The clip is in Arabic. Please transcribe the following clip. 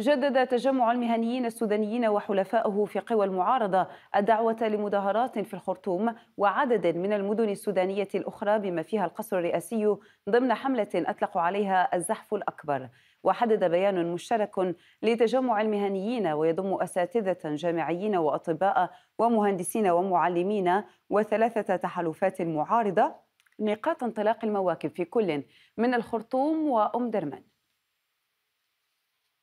جدد تجمع المهنيين السودانيين وحلفائه في قوى المعارضة الدعوة لمظاهرات في الخرطوم وعدد من المدن السودانية الأخرى بما فيها القصر الرئاسي ضمن حملة أطلقوا عليها الزحف الأكبر وحدد بيان مشترك لتجمع المهنيين ويضم أساتذة جامعيين وأطباء ومهندسين ومعلمين وثلاثة تحالفات معارضة نقاط انطلاق المواكب في كل من الخرطوم وأم درمان